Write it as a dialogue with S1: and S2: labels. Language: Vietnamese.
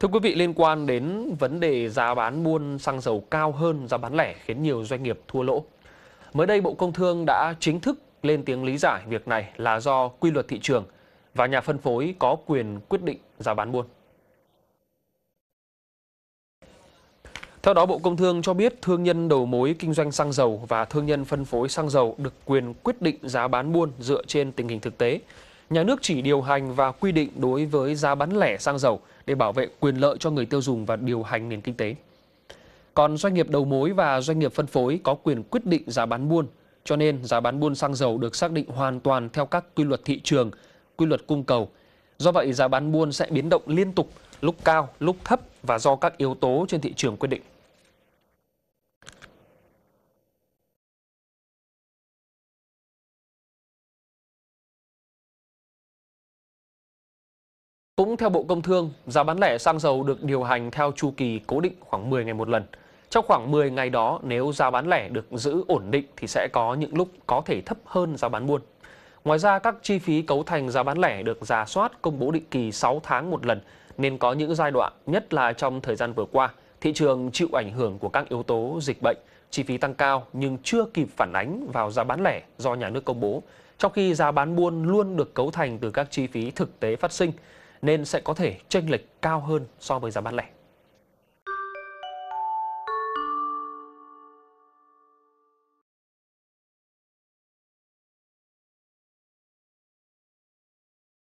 S1: Thưa quý vị, liên quan đến vấn đề giá bán buôn xăng dầu cao hơn giá bán lẻ khiến nhiều doanh nghiệp thua lỗ. Mới đây, Bộ Công Thương đã chính thức lên tiếng lý giải việc này là do quy luật thị trường và nhà phân phối có quyền quyết định giá bán buôn. Theo đó, Bộ Công Thương cho biết thương nhân đầu mối kinh doanh xăng dầu và thương nhân phân phối xăng dầu được quyền quyết định giá bán buôn dựa trên tình hình thực tế, nhà nước chỉ điều hành và quy định đối với giá bán lẻ xăng dầu để bảo vệ quyền lợi cho người tiêu dùng và điều hành nền kinh tế. Còn doanh nghiệp đầu mối và doanh nghiệp phân phối có quyền quyết định giá bán buôn, cho nên giá bán buôn xăng dầu được xác định hoàn toàn theo các quy luật thị trường, quy luật cung cầu. Do vậy giá bán buôn sẽ biến động liên tục, lúc cao, lúc thấp và do các yếu tố trên thị trường quyết định. Cũng theo Bộ Công Thương, giá bán lẻ xăng dầu được điều hành theo chu kỳ cố định khoảng 10 ngày một lần. Trong khoảng 10 ngày đó, nếu giá bán lẻ được giữ ổn định thì sẽ có những lúc có thể thấp hơn giá bán buôn. Ngoài ra, các chi phí cấu thành giá bán lẻ được giả soát công bố định kỳ 6 tháng một lần, nên có những giai đoạn, nhất là trong thời gian vừa qua, thị trường chịu ảnh hưởng của các yếu tố dịch bệnh, chi phí tăng cao nhưng chưa kịp phản ánh vào giá bán lẻ do nhà nước công bố, trong khi giá bán buôn luôn được cấu thành từ các chi phí thực tế phát sinh nên sẽ có thể chênh lệch cao hơn so với giá bán lẻ.